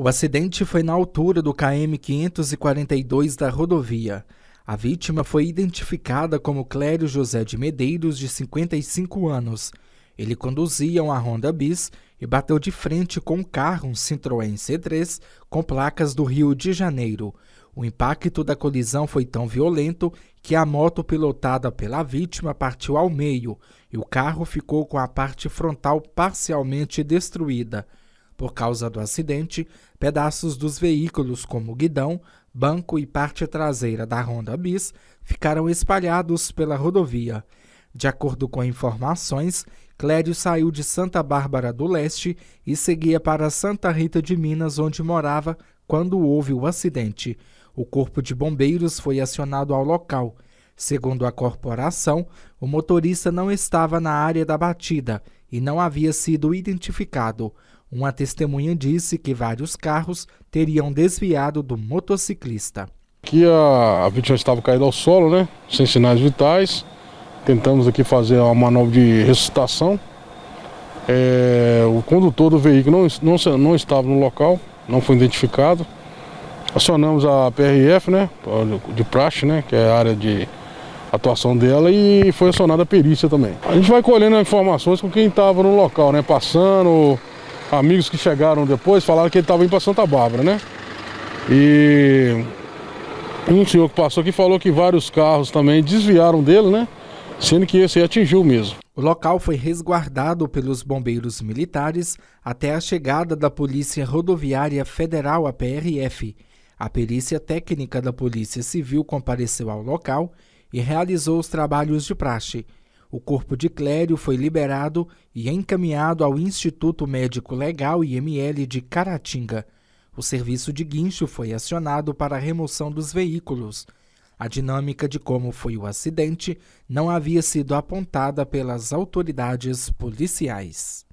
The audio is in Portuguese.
O acidente foi na altura do KM 542 da rodovia. A vítima foi identificada como Clério José de Medeiros, de 55 anos. Ele conduzia uma Honda Bis e bateu de frente com um carro, um Citroën C3, com placas do Rio de Janeiro. O impacto da colisão foi tão violento que a moto pilotada pela vítima partiu ao meio e o carro ficou com a parte frontal parcialmente destruída. Por causa do acidente, pedaços dos veículos, como guidão, banco e parte traseira da Honda Bis, ficaram espalhados pela rodovia. De acordo com informações, Clério saiu de Santa Bárbara do Leste e seguia para Santa Rita de Minas, onde morava, quando houve o acidente. O corpo de bombeiros foi acionado ao local. Segundo a corporação, o motorista não estava na área da batida e não havia sido identificado. Uma testemunha disse que vários carros teriam desviado do motociclista. Aqui a, a vítima estava caída ao solo, né? Sem sinais vitais. Tentamos aqui fazer uma manobra de ressuscitação. É, o condutor do veículo não, não, não estava no local, não foi identificado. Acionamos a PRF, né? De praxe, né? Que é a área de atuação dela e foi acionada a perícia também. A gente vai colhendo informações com quem estava no local, né? Passando, amigos que chegaram depois falaram que ele estava indo para Santa Bárbara, né? E um senhor que passou aqui falou que vários carros também desviaram dele, né? Sendo que esse aí atingiu mesmo. O local foi resguardado pelos bombeiros militares até a chegada da Polícia Rodoviária Federal, a PRF. A perícia técnica da Polícia Civil compareceu ao local e realizou os trabalhos de praxe. O corpo de Clério foi liberado e encaminhado ao Instituto Médico Legal IML de Caratinga. O serviço de guincho foi acionado para a remoção dos veículos. A dinâmica de como foi o acidente não havia sido apontada pelas autoridades policiais.